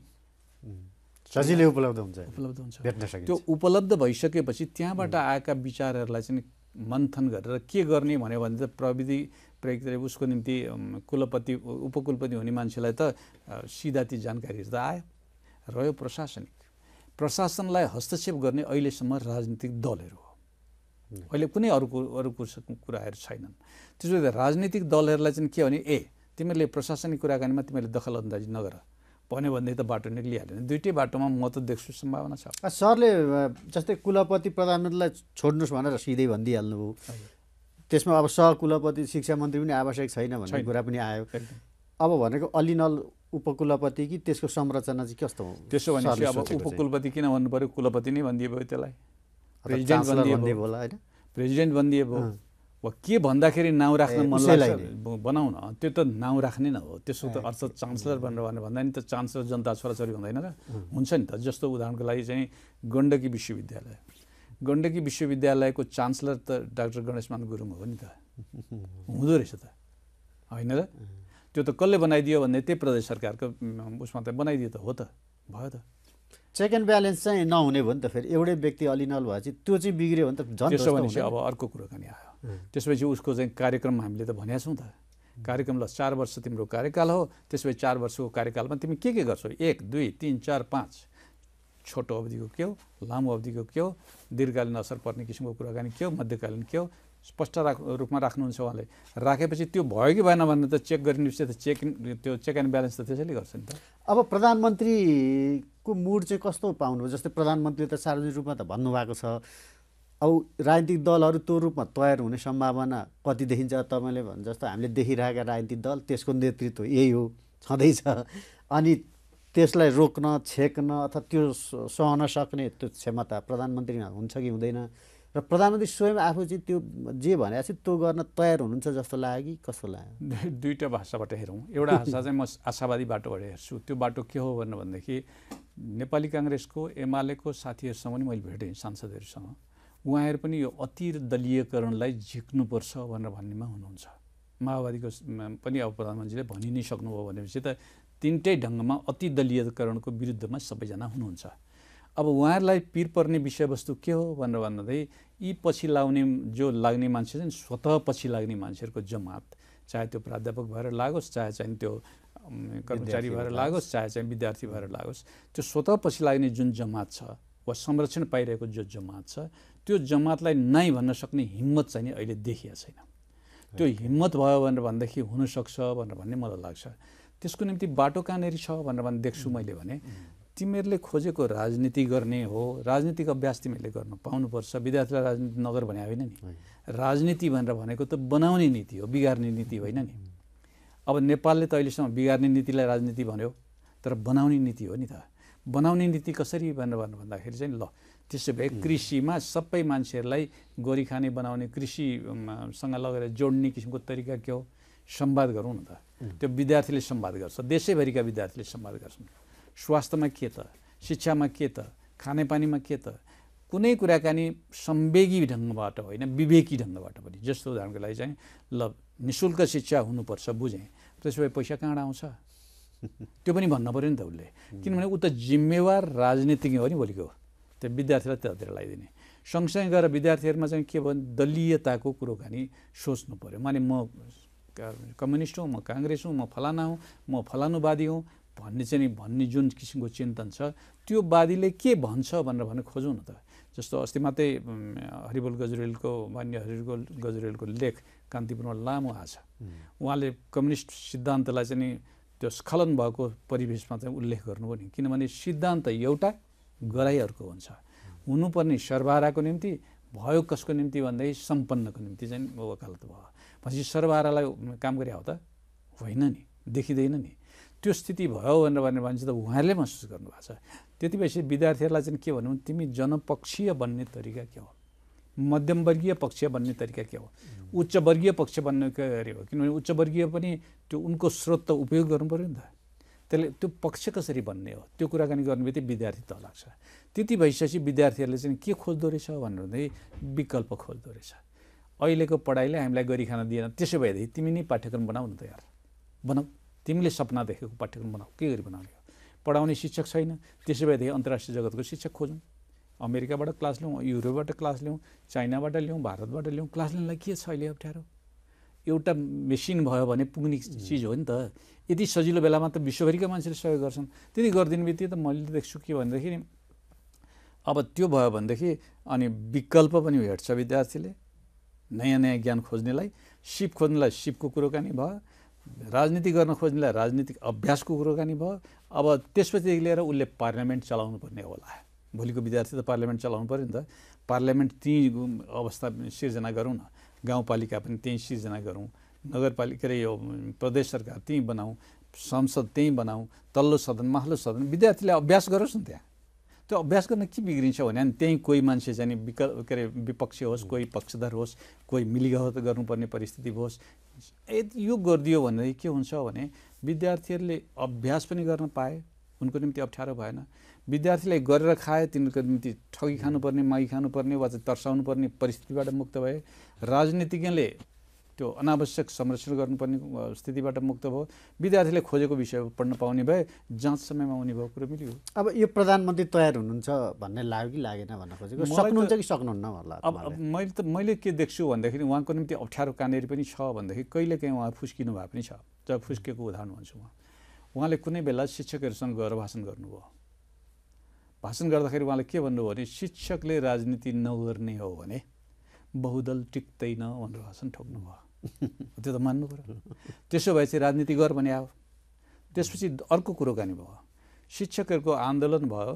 सजिलै उपलब्ध हुन्छ उपलब्ध हुन्छ भेट्न त्यो उपलब्ध भइसकेपछि त्यहाँबाट आएका विचारहरूलाई चाहिँ मन्थन गरेर के गर्ने भन्यो भने त प्रविधि प्रयोगले उसको निम्ति कुलपति उपकुलपति हुने मान्छेलाई त सिधा ती जानकारीहरू त आयो रह्यो प्रशासनिक प्रशासनलाई हस्तक्षेप गर्ने अहिलेसम्म राजनीतिक दलहरू हो अहिले कुनै अरूको अरू कुराहरू छैनन् त्यसो भए राजनीतिक दलहरूलाई चाहिँ के भने ए तिमीहरूले प्रशासनिक कुराकानीमा तिमीहरूले दखल अन्दाजी नगर भन्यो भनेदेखि त बाटो निक्लिहाल्यो भने दुइटै बाटोमा म त देख्छु सम्भावना छ सरले जस्तै कुलपति प्रधानमन्त्रीलाई छोड्नुहोस् भनेर सिधै भनिदिइहाल्नुभयो त्यसमा अब सहकुलपति शिक्षा मन्त्री पनि आवश्यक छैन भन्ने कुरा पनि आयो अब भनेको अलिनल उपकुलपति कि त्यसको संरचना चाहिँ कस्तो हो त्यसो भने अब उपकुलपति किन भन्नु पऱ्यो कुलपति नै भनिदिए भयो त्यसलाई प्रेजिडेन्ट भनिदिए होला होइन प्रेजिडेन्ट भनिदिए भयो वा के भन्दाखेरि नाउँ राख्न मन लाग्छ बनाउन त्यो त नाउँ राख्ने न हो त्यसको त अर्थ चान्सलर भनेर भनेर भन्दा नि त चान्सलर जनता छोराछोरी हुँदैन र हुन्छ नि त जस्तो उदाहरणको लागि चाहिँ गण्डकी विश्वविद्यालय गण्डकी विश्वविद्यालयको चान्सलर त डाक्टर गणेशमान गुरुङ हो नि त हुँदो रहेछ त होइन र त्यो त कसले बनाइदियो भन्ने त्यही प्रदेश सरकारको उसमा त बनाइदियो त हो त भयो त चेक एन्ड ब्यालेन्स चाहिँ नहुने भयो नि त फेरि एउटै व्यक्ति अलिनल भएपछि त्यो चाहिँ बिग्रियो भने त झन् त्यसो भनेपछि अब अर्को कुराकानी आयो त्यसपछि उसको चाहिँ कार्यक्रम हामीले त भनेका छौँ त कार्यक्रमलाई चार वर्ष तिम्रो कार्यकाल हो त्यसपछि चार वर्षको कार्यकालमा तिमी के के गर्छौ एक दुई तिन चार पाँच छोटो अवधिको के हो लामो अवधिको के हो दीर्घकालीन असर पर्ने किसिमको कुराकानी के हो मध्यकालीन के हो स्पष्ट राख रूपमा राख्नुहुन्छ उहाँले राखेपछि त्यो भयो कि भएन भने त चेक विषय त चेक त्यो चेक एन्ड ब्यालेन्स त त्यसैले गर्छ नि त अब प्रधानमन्त्रीको मुड चाहिँ कस्तो पाउनु जस्तै प्रधानमन्त्रीले त सार्वजनिक रूपमा त भन्नुभएको छ औ राजनीतिक दलहरू त्यो रूपमा तयार हुने सम्भावना कति देखिन्छ तपाईँले भन् जस्तो हामीले देखिरहेका राजनीतिक दल त्यसको नेतृत्व यही हो छँदैछ अनि त्यसलाई रोक्न छेक्न अथवा त्यो सहन सक्ने त्यो क्षमता प्रधानमन्त्रीमा हुन्छ कि हुँदैन र प्रधानमन्त्री स्वयं आफू चाहिँ त्यो जे भने चाहिँ त्यो गर्न तयार हुनुहुन्छ जस्तो लाग्यो कि कस्तो लाग्यो दुईवटा भाषाबाट हेरौँ एउटा भाषा चाहिँ म आशावादी बाटोबाट हेर्छु त्यो बाटो के हो भन्नु भनेदेखि नेपाली काङ्ग्रेसको एमालेको साथीहरूसँग पनि मैले भेटेँ सांसदहरूसँग उहाँहरू पनि यो अति दलीयकरणलाई झिक्नुपर्छ भनेर भन्नेमा हुनुहुन्छ माओवादीको पनि अब प्रधानमन्त्रीले भनि नै सक्नुभयो भनेपछि त तिनटै ढङ्गमा अति दलीयकरणको विरुद्धमा सबैजना हुनुहुन्छ अब उहाँहरूलाई पिर पर्ने विषयवस्तु के हो भनेर भन्दै यी पछि लाउने जो लाग्ने मान्छे छन् स्वतः पछि लाग्ने मान्छेहरूको जमात चाहे त्यो प्राध्यापक भएर लागोस् चाहे चाहिँ त्यो कर्मचारी भएर लागोस् चाहे चाहिँ विद्यार्थी भएर लागोस् त्यो स्वतः पछि लाग्ने जुन जमात छ वा संरक्षण पाइरहेको जो जमात छ त्यो जमातलाई नै भन्न सक्ने हिम्मत चाहिँ नि अहिले देखिया छैन त्यो हिम्मत भयो भनेर भनेदेखि हुनसक्छ भनेर भन्ने मलाई लाग्छ त्यसको निम्ति बाटो कहाँनिर छ भनेर भने देख्छु मैले भने तिमीहरूले खोजेको राजनीति गर्ने हो राजनीतिक अभ्यास तिमीहरूले गर्नु पाउनुपर्छ विद्यार्थीलाई राजनीति नगर भने होइन नि राजनीति भनेर भनेको त बनाउने नीति हो बिगार्ने नीति होइन नि अब नेपालले त अहिलेसम्म बिगार्ने नीतिलाई राजनीति भन्यो तर बनाउने नीति हो नि त बनाउने नीति कसरी भनेर भन्नु भन्दाखेरि चाहिँ ल त्यसो भए कृषिमा सबै मान्छेहरूलाई गोरी खाने बनाउने कृषिसँग लगेर जोड्ने किसिमको तरिका के हो सम्वाद गरौँ न त त्यो विद्यार्थीले सम्वाद गर्छ देशैभरिका विद्यार्थीले सम्वाद गर्छन् स्वास्थ्यमा के त शिक्षामा के त खानेपानीमा के त कुनै कुराकानी सम्वेगी ढङ्गबाट होइन विवेकी ढङ्गबाट पनि जस्तो उदाहरणको लागि चाहिँ ल निशुल्क शिक्षा हुनुपर्छ बुझेँ त्यसो भए पैसा कहाँबाट आउँछ त्यो पनि भन्नु पऱ्यो नि त उसले किनभने ऊ त जिम्मेवार राजनीतिज्ञ हो नि भोलिको त्यो विद्यार्थीलाई त्यतातिर लगाइदिने सँगसँगै गएर विद्यार्थीहरूमा चाहिँ के भन् दलीयताको कुरोकानी सोच्नु पऱ्यो माने म कम्युनिस्ट हुँ म काङ्ग्रेस हुँ म फलाना हुँ म फलानुवादी हुँ भन्ने चाहिँ भन्ने जुन किसिमको चिन्तन छ त्यो वादीले के भन्छ भनेर भने खोजौँ न त जस्तो अस्ति मात्रै हरिबोल गजुरेलको मान्य हरिबोल गजुरेलको लेख कान्तिपुरमा लामो छ उहाँले कम्युनिस्ट सिद्धान्तलाई चाहिँ त्यो स्खलन भएको परिवेशमा चाहिँ उल्लेख गर्नुभयो नि किनभने सिद्धान्त एउटा गराइहरूको हुन्छ हुनुपर्ने सर्वहाराको निम्ति भयो कसको निम्ति भन्दै सम्पन्नको निम्ति चाहिँ वकालत भयो भनेपछि सर्वहारालाई काम गरे हो त होइन नि देखिँदैन नि त्यो स्थिति भयो भनेर भनेर भने त उहाँले महसुस गर्नुभएको छ त्यति भएपछि विद्यार्थीहरूलाई चाहिँ के भन्यो भने तिमी जनपक्षीय बन्ने तरिका के हो मध्यमवर्गीय पक्ष बन्ने तरिका के हो उच्चवर्गीय पक्ष बन्ने अरे हो किनभने उच्चवर्गीय पनि त्यो उनको स्रोत त उपयोग गर्नु पऱ्यो नि त त्यसले त्यो पक्ष कसरी बन्ने हो त्यो कुराकानी गर्ने बित्तिकै विद्यार्थी त लाग्छ त्यति भइसकेपछि विद्यार्थीहरूले चाहिँ के खोज्दो रहेछ भनेर भन्दै विकल्प खोज्दो रहेछ अहिलेको पढाइले हामीलाई गरिखाना दिएन त्यसो भएदेखि तिमी नै पाठ्यक्रम बनाऊ न त यार बनाऊ तिमीले सपना देखेको पाठ्यक्रम बनाऊ के गरी बनाउने पढाउने शिक्षक छैन त्यसो भएदेखि अन्तर्राष्ट्रिय जगतको शिक्षक खोजौँ अमेरिकाबाट क्लास ल्याउँ युरोपबाट क्लास ल्याउँ चाइनाबाट ल्याउँ भारतबाट ल्याउँ क्लास लिनलाई के छ अहिले अप्ठ्यारो एउटा मेसिन भयो भने पुग्ने चिज हो नि त यति सजिलो बेलामा त विश्वभरिका मान्छेले सहयोग गर्छन् त्यति गरिदिने बित्तिकै त मैले देख्छु के भनेदेखि अब त्यो भयो भनेदेखि अनि विकल्प पनि भेट्छ विद्यार्थीले नयाँ नयाँ ज्ञान खोज्नेलाई सिप खोज्नेलाई सिपको कुरोकानी भयो राजनीति गर्न खोज्नेलाई राजनीतिक अभ्यासको कुराकानी भयो अब त्यसपछि लिएर उसले पार्लियामेन्ट चलाउनु पर्ने होला भोलिको विद्यार्थी त पार्लियामेन्ट चलाउनु पऱ्यो नि त पार्लियामेन्ट त्यहीँ अवस्था सिर्जना गरौँ न गाउँपालिका पनि त्यहीँ सिर्जना गरौँ नगरपालिका र यो प्रदेश सरकार त्यहीँ बनाऊ संसद त्यहीँ बनाऊ तल्लो सदन माथिल्लो सदन विद्यार्थीले अभ्यास गरोस् न त्यहाँ त्यो अभ्यास गर्न के बिग्रिन्छ भने त्यहीँ कोही मान्छे चाहिँ विकल्प के अरे विपक्षी होस् कोही पक्षधर होस् कोही मिलिगत गर्नुपर्ने परिस्थिति होस् यदि यो गरिदियो भनेदेखि के हुन्छ भने विद्यार्थीहरूले अभ्यास पनि गर्न पाए उनको निम्ति अप्ठ्यारो भएन विद्यार्थीलाई गरेर खाए तिनीहरूको निम्ति ठगी खानुपर्ने मागी खानुपर्ने वा चाहिँ तर्साउनु पर्ने परिस्थितिबाट मुक्त भए राजनीतिज्ञले त्यो अनावश्यक संरक्षण गर्नुपर्ने स्थितिबाट मुक्त भयो विद्यार्थीले खोजेको विषय पढ्न पाउने भए जाँच समयमा आउने भयो कुरो मिल्यो अब यो प्रधानमन्त्री तयार हुनुहुन्छ भन्ने लाग्यो कि लागेन भन्न खोजेको सक्नुहुन्छ कि सक्नुहुन्न होला अब मैले त मैले के देख्छु भन्दाखेरि उहाँको निम्ति अप्ठ्यारो कहाँनिर पनि छ भन्दाखेरि कहिलेकाहीँ उहाँ फुस्किनु भए पनि छ जब फुस्किएको उदाहरण भन्छु म उहाँले कुनै बेला शिक्षकहरूसँग गएर भाषण गर्नुभयो भाषण गर्दाखेरि उहाँले के भन्नुभयो भने शिक्षकले राजनीति नगर्ने हो भने बहुदल टिक्दैन भनेर भाषण ठोक्नुभयो त्यो त मान्नु पऱ्यो त्यसो भए चाहिँ राजनीति गर भने अब त्यसपछि अर्को कुरोकानी भयो शिक्षकहरूको आन्दोलन भयो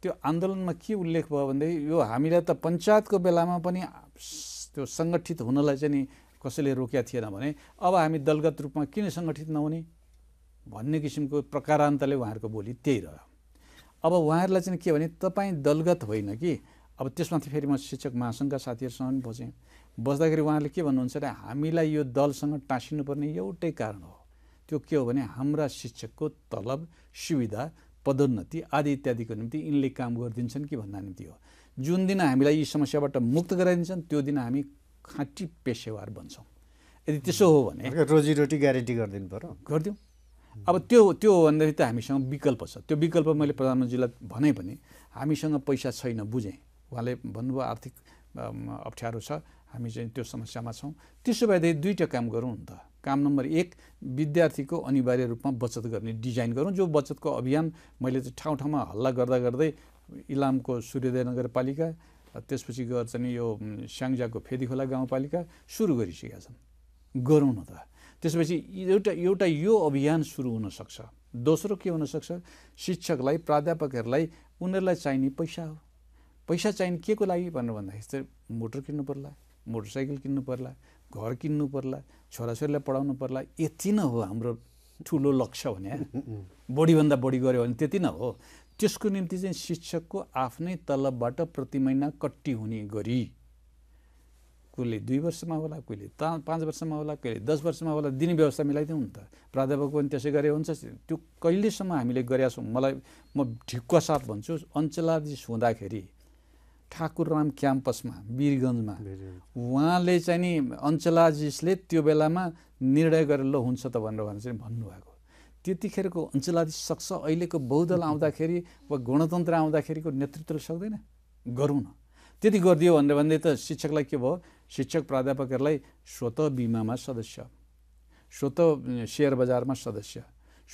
त्यो आन्दोलनमा के उल्लेख भयो भनेदेखि यो हामीलाई त पञ्चायतको बेलामा पनि त्यो सङ्गठित हुनलाई चाहिँ नि कसैले रोकिया थिएन भने अब हामी दलगत रूपमा किन सङ्गठित नहुने भन्ने किसिमको प्रकारान्तले उहाँहरूको बोली त्यही रह्यो अब उहाँहरूलाई चाहिँ के भने तपाईँ दलगत होइन कि अब त्यसमाथि फेरि म शिक्षक महासङ्घका साथीहरूसँग पनि बसेँ बस्दाखेरि उहाँले के भन्नुहुन्छ भने हामीलाई यो दलसँग टाँसिनुपर्ने एउटै कारण हो त्यो के हो भने हाम्रा शिक्षकको तलब सुविधा पदोन्नति आदि इत्यादिको निम्ति यिनले काम गरिदिन्छन् कि भन्दा निम्ति हो जुन दिन हामीलाई यी समस्याबाट मुक्त गराइदिन्छन् त्यो दिन हामी खाँटी पेसेवार बन्छौँ यदि त्यसो हो भने रोजीरोटी ग्यारेन्टी गरिदिनु पऱ्यो गरिदिउँ अब त्यो त्यो हो भन्दाखेरि त हामीसँग विकल्प छ त्यो विकल्प मैले प्रधानमन्त्रीलाई भने पनि हामीसँग पैसा छैन बुझेँ उहाँले भन्नुभयो आर्थिक अप्ठ्यारो छ हामी चाहिँ त्यो समस्यामा छौँ त्यसो भएदेखि दुईवटा काम गरौँ नि त काम नम्बर एक विद्यार्थीको अनिवार्य रूपमा बचत गर्ने डिजाइन गरौँ जो बचतको अभियान मैले चाहिँ ठाउँ ठाउँमा हल्ला गर्दा गर्दै इलामको सूर्योदय नगरपालिका त्यसपछि गर्छ चाहिँ यो स्याङ्जाको फेदीखोला गाउँपालिका सुरु गरिसकेका छन् गरौँ न त त्यसपछि एउटा एउटा यो अभियान सुरु हुनसक्छ दोस्रो के हुनसक्छ शिक्षकलाई प्राध्यापकहरूलाई उनीहरूलाई चाहिने पैसा हो पैसा चाहिने के को लागि भनेर भन्दाखेरि चाहिँ मोटर किन्नु पर्ला मोटरसाइकल किन्नु पर्ला घर किन्नु पर्ला छोराछोरीलाई पढाउनु पर्ला यति नै हो हाम्रो ठुलो लक्ष्य भने बढीभन्दा बढी गऱ्यो भने त्यति नै हो त्यसको निम्ति चाहिँ शिक्षकको आफ्नै तलबबाट प्रति महिना कट्टी हुने गरी कोहीले दुई वर्षमा होला कोहीले ता पाँच वर्षमा होला कहिले दस वर्षमा होला दिने व्यवस्था मिलाइदिउँ नि त प्राध्यापक पनि त्यसै गरे हुन्छ त्यो कहिलेसम्म हामीले गरेका छौँ मलाई म ढिक्क साथ भन्छु अञ्चलाधीश हुँदाखेरि ठाकुरराम क्याम्पसमा वीरगन्जमा उहाँले चाहिँ नि अञ्चलाजिसले त्यो बेलामा निर्णय गरेर ल हुन्छ त भनेर भनेर चाहिँ भन्नुभएको त्यतिखेरको अञ्चलाधीश सक्छ अहिलेको बहुदल आउँदाखेरि वा गणतन्त्र आउँदाखेरिको नेतृत्व सक्दैन गरौँ न त्यति गरिदियो भनेर भन्दै त शिक्षकलाई के भयो शिक्षक प्राध्यापकहरूलाई स्वत बिमामा सदस्य स्वत सेयर बजारमा सदस्य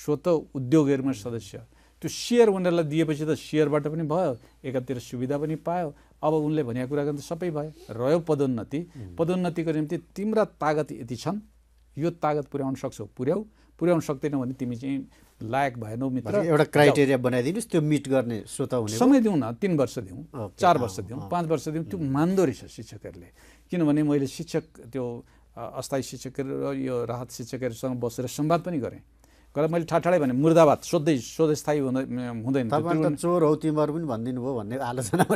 स्वत उद्योगहरूमा सदस्य त्यो सेयर उनीहरूलाई दिएपछि त सेयरबाट पनि भयो एकातिर सुविधा पनि पायो अब उनले भनेको कुरा गर्दा सबै भयो रह्यो पदोन्नति पदोन्नतिको निम्ति तिम्रा तागत यति छन् यो तागत पुर्याउन सक्छौ पुर्याऊ पुर्याउन सक्दैनौ भने तिमी चाहिँ लायक भएनौ मित्र एउटा क्राइटेरिया बनाइदिनुहोस् त्यो मिट गर्ने श्रोता हुने समय दिउँ न तिन वर्ष दिउँ चार वर्ष दिउँ पाँच वर्ष दिउँ त्यो मान्दो रहेछ शिक्षकहरूले किनभने मैले शिक्षक त्यो अस्थायी शिक्षकहरू र यो राहत शिक्षकहरूसँग बसेर संवाद पनि गरेँ गएर मैले ठाठाडै भने मुर्दाबाद सोध्दै सोध्दै स्थायी हुँदैन चोर हौ तिमीहरू पनि भनिदिनु भयो भन्ने आलोचना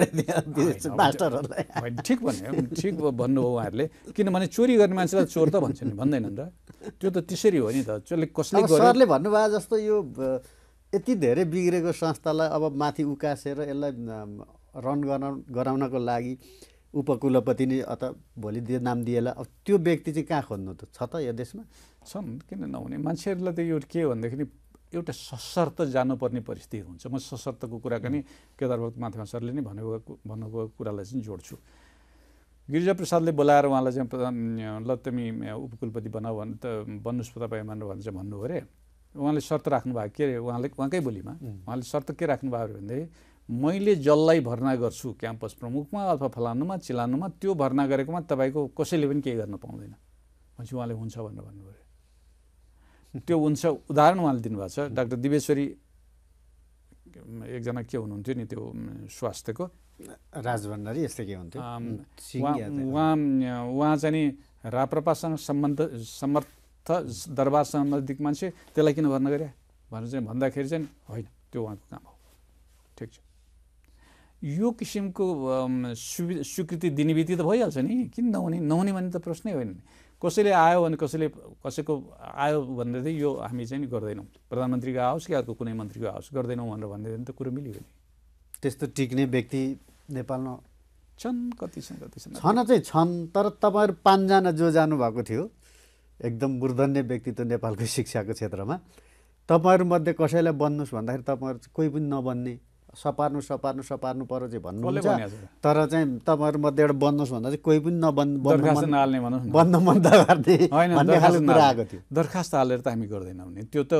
ठिक भन्यो ठिक भन्नुभयो उहाँहरूले किनभने चोरी गर्ने मान्छेलाई चोर त भन्छ नि भन्दैन नि त त्यो त त्यसरी हो नि त त्यसले कसले सरले भन्नुभयो जस्तो यो यति धेरै बिग्रेको संस्थालाई अब माथि उकासेर यसलाई रन गराउनको लागि उपकुलपति नै अत भोलि दिए नाम दिएला अब त्यो व्यक्ति चाहिँ कहाँ खोज्नु त छ त यो देशमा छन् किन नहुने मान्छेहरूलाई त यो के हो भन्दाखेरि एउटा सशर्त जानुपर्ने परिस्थिति हुन्छ म सशर्तको कुरा केदार भक्त माथमा सरले नै भनेको भन्नुभएको कुरालाई चाहिँ जोड्छु गिरिजाप्रसादले बोलाएर उहाँलाई चाहिँ ल तिमी उपकुलपति बनाऊ भने त बन्नुहोस् तपाईँ भनेर भने चाहिँ भन्नुभयो अरे उहाँले शर्त राख्नुभयो के अरे उहाँले उहाँकै बोलीमा उहाँले शर्त के राख्नुभयो अरे भनेदेखि मैले जसलाई भर्ना गर्छु क्याम्पस प्रमुखमा अथवा फलानुमा चिलानुमा त्यो भर्ना गरेकोमा तपाईँको कसैले पनि केही गर्न पाउँदैन भनेपछि उहाँले हुन्छ भनेर भन्नुभयो त्यो हुन्छ उदाहरण उहाँले दिनुभएको छ डाक्टर दिवेश्वरी एकजना के हुनुहुन्थ्यो नि त्यो स्वास्थ्यको राजभण्डारी यस्तै के हुन्थ्यो उहाँ उहाँ चाहिँ नि राप्रपासँग सम्बन्ध समर्थ दरबार सम्बन्धिक मान्छे त्यसलाई किन भर्ना गरे भनेर चाहिँ भन्दाखेरि चाहिँ होइन त्यो उहाँको काम हो ठिक छ यो किसिमको स्वीकृति दिने बित्ति त भइहाल्छ नि किन नहुने नहुने भन्ने त प्रश्नै होइन नि कसैले आयो भने कसैले कसैको आयो भन्दै चाहिँ यो हामी चाहिँ गर्दैनौँ प्रधानमन्त्रीको आओस् कि अर्को कुनै मन्त्रीको आओस् गर्दैनौँ भनेर भन्दै भने त कुरो मिल्यो नि त्यस्तो टिक्ने व्यक्ति नेपालमा छन् कति छन् कति छन् छन चाहिँ छन् तर तपाईँहरू पाँचजना जो जानुभएको थियो एकदम मूर्धन्य व्यक्तित्व नेपालको शिक्षाको क्षेत्रमा तपाईँहरूमध्ये कसैलाई बन्नुहोस् भन्दाखेरि तपाईँहरू कोही पनि नबन्ने सपार्नु सपार्नु सपार्नु पर्यो चाहिँ भन्नुहुन्छ तर चाहिँ तपाईँहरूमध्ये एउटा बन्नुहोस् भन्दा चाहिँ कोही पनि नबन् बन्द मन त गर्ने दरखास्त हालेर त हामी गर्दैनौँ नि त्यो त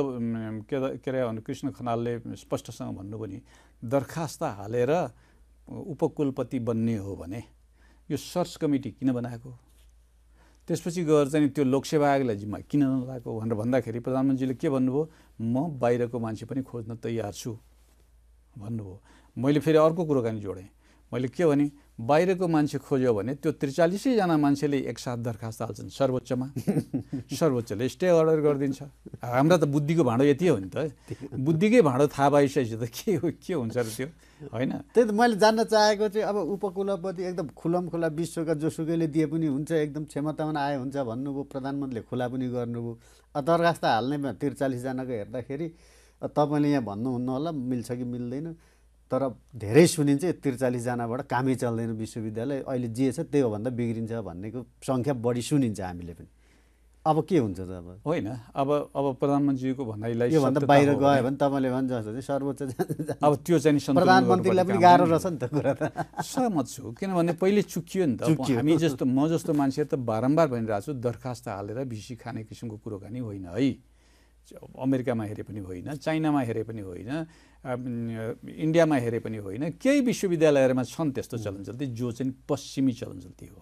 के के अरे कृष्ण खनालले स्पष्टसँग भन्नुभयो नि दरखास्त हालेर उपकुलपति बन्ने हो भने यो सर्च कमिटी किन बनाएको त्यसपछि गएर चाहिँ त्यो लोकसेवा आयोगलाई जिम्मा किन नलाएको भनेर भन्दाखेरि प्रधानमन्त्रीले के भन्नुभयो म बाहिरको मान्छे पनि खोज्न तयार छु भन्नुभयो मैले फेरि अर्को कुराकानी जोडेँ मैले के भने बाहिरको मान्छे खोज्यो भने त्यो त्रिचालिसैजना मान्छेले एकसाथ दरखास्त हाल्छन् सर्वोच्चमा सर्वोच्चले स्टे अर्डर गरिदिन्छ हाम्रो त बुद्धिको भाँडो यति हो नि त बुद्धिकै भाँडो थाहा पाइसकेपछि त के हो के हुन्छ र त्यो होइन त्यही त मैले जान्न चाहेको चाहिँ अब उपकुलपति एकदम खुलम खुला विश्वका जोसुकैले दिए पनि हुन्छ एकदम क्षमतामा आए हुन्छ भन्नुभयो प्रधानमन्त्रीले खुला पनि गर्नुभयो दरखास्त हाल्नेमा त्रिचालिसजनाको हेर्दाखेरि तपाईँले यहाँ भन्नुहुन्न होला मिल्छ कि मिल्दैन तर धेरै सुनिन्छ त्रिचालिसजनाबाट कामै चल्दैन विश्वविद्यालय अहिले जे छ त्यही हो भन्दा बिग्रिन्छ भन्नेको सङ्ख्या बढी सुनिन्छ हामीले पनि अब के हुन्छ त अब होइन अब अब प्रधानमन्त्रीको भनाइलाई योभन्दा बाहिर गयो भने तपाईँले भन्छ जस्तो सर्वोच्च अब त्यो चाहिँ प्रधानमन्त्रीलाई पनि गाह्रो रहेछ नि त कुरा त सहमत छु किनभने पहिले चुकियो नि त हामी जस्तो म जस्तो मान्छे त बारम्बार भनिरहेको छु दरखास्त हालेर भिसी खाने किसिमको कुरोकानी होइन है अमेरिकामा हेरे पनि होइन चाइनामा हेरे पनि होइन इन्डियामा हेरे पनि होइन केही विश्वविद्यालयहरूमा छन् त्यस्तो चलनचल्ती जो चाहिँ पश्चिमी चलनचल्ती हो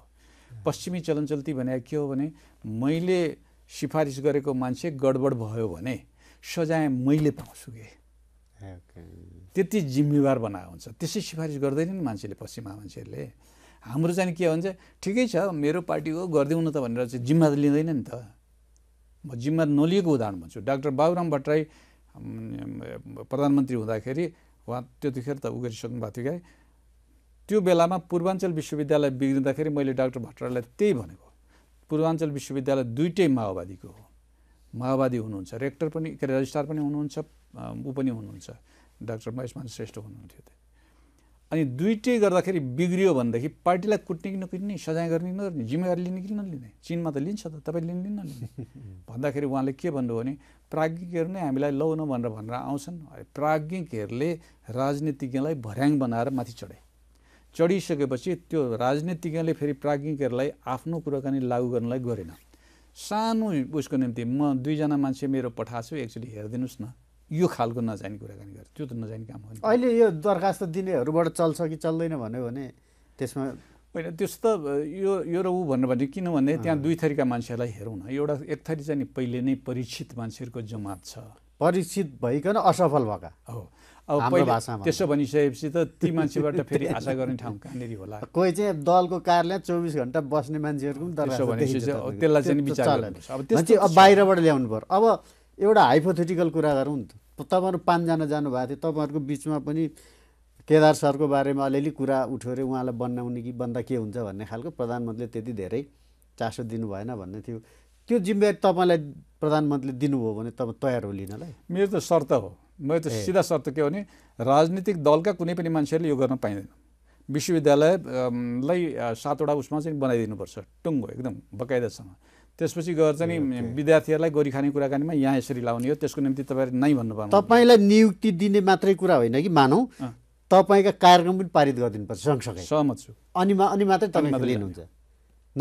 पश्चिमी चलनचल्ती भने के हो भने मैले सिफारिस गरेको मान्छे गडबड भयो भने सजाय मैले पाउँछु कि त्यति जिम्मेवार बनाएको हुन्छ त्यसै सिफारिस गर्दैन नि मान्छेले पश्चिमा मान्छेहरूले हाम्रो चाहिँ के भन्छ ठिकै छ मेरो पार्टीको हो गरिदिउँ न त भनेर चाहिँ जिम्मा त लिँदैन नि त म जिम्मा नलिएको उदाहरण भन्छु डाक्टर बाबुराम भट्टराई प्रधानमन्त्री हुँदाखेरि उहाँ त्यतिखेर त उ गरिसक्नु भएको थियो क्या त्यो बेलामा पूर्वाञ्चल विश्वविद्यालय बिग्रिँदाखेरि मैले डाक्टर भट्टराईलाई त्यही भनेको पूर्वाञ्चल विश्वविद्यालय दुइटै माओवादीको हो माओवादी हुनुहुन्छ रेक्टर पनि के अरे रजिस्ट्रार पनि हुनुहुन्छ ऊ पनि हुनुहुन्छ डाक्टर महेशमान श्रेष्ठ हुनुहुन्थ्यो अनि दुइटै गर्दाखेरि बिग्रियो भनेदेखि पार्टीलाई कुट्ने कि नकुट्ने सजाय गर्ने कि नगर्ने जिम्मेवारी लिने कि नलिने चिनमा त लिन्छ त तपाईँ लिने नलिने भन्दाखेरि उहाँले के भन्नुभयो भने प्राज्ञिकहरू नै हामीलाई लौ भनेर भनेर आउँछन् प्राज्ञिकहरूले राजनीतिज्ञलाई भर्याङ बनाएर माथि चढे चढिसकेपछि त्यो राजनीतिज्ञले फेरि प्राज्ञिकहरूलाई आफ्नो कुराकानी लागू गर्नलाई गरेन सानो उसको निम्ति म दुईजना मान्छे मेरो पठाएको छु एक्चुली हेरिदिनुहोस् न यो खालको नजाने कुराकानी गर्छ त्यो त नजाने काम हो अहिले यो दरखास्त दिनेहरूबाट चल्छ कि चल्दैन भन्यो भने त्यसमा होइन त्यस्तो त यो यो र ऊ भन्नु भने किन त्यहाँ दुई थरीका मान्छेहरूलाई हेरौँ न एउटा एक थरी चाहिँ नि पहिले नै परिचित मान्छेहरूको जमात छ परिचित भइकन असफल भएका हो अब पहिले त्यसो भनिसकेपछि त ती मान्छेबाट फेरि आशा गर्ने ठाउँ कहाँनिर होला कोही चाहिँ दलको कारले चौबिस घन्टा बस्ने मान्छेहरूको पनि त्यसलाई चाहिँ विचार अब बाहिरबाट ल्याउनु पर्यो अब एउटा हाइपोथेटिकल कुरा गरौँ नि त तपाईँहरू पाँचजना जानुभएको थियो तपाईँहरूको बिचमा पनि केदार सरको बारेमा अलिअलि कुरा उठ्यो अरे उहाँलाई बनाउने कि बन्दा के हुन्छ भन्ने खालको प्रधानमन्त्रीले त्यति धेरै चासो दिनु भएन भन्ने थियो त्यो जिम्मेवारी तपाईँलाई प्रधानमन्त्रीले दिनुभयो भने तपाईँ तयार हो लिनलाई मेरो त शर्त हो मेरो त सिधा शर्त के हो भने राजनीतिक दलका कुनै पनि मान्छेहरूले यो गर्न पाइँदैन विश्वविद्यालयलाई सातवटा उसमा चाहिँ बनाइदिनुपर्छ टुङ्गो एकदम बकाइदासँग त्यसपछि गएर चाहिँ विद्यार्थीहरूलाई गोरी खाने कुराकानीमा यहाँ यसरी लाउने हो त्यसको निम्ति तपाईँहरू नै भन्नु तपाईँलाई नियुक्ति दिने मात्रै कुरा होइन कि मानौ तपाईँका कार्यक्रम पनि पारित गरिदिनुपर्छ सँगसँगै सहमत छु अनि अनि मात्रै तपाईँ लिनुहुन्छ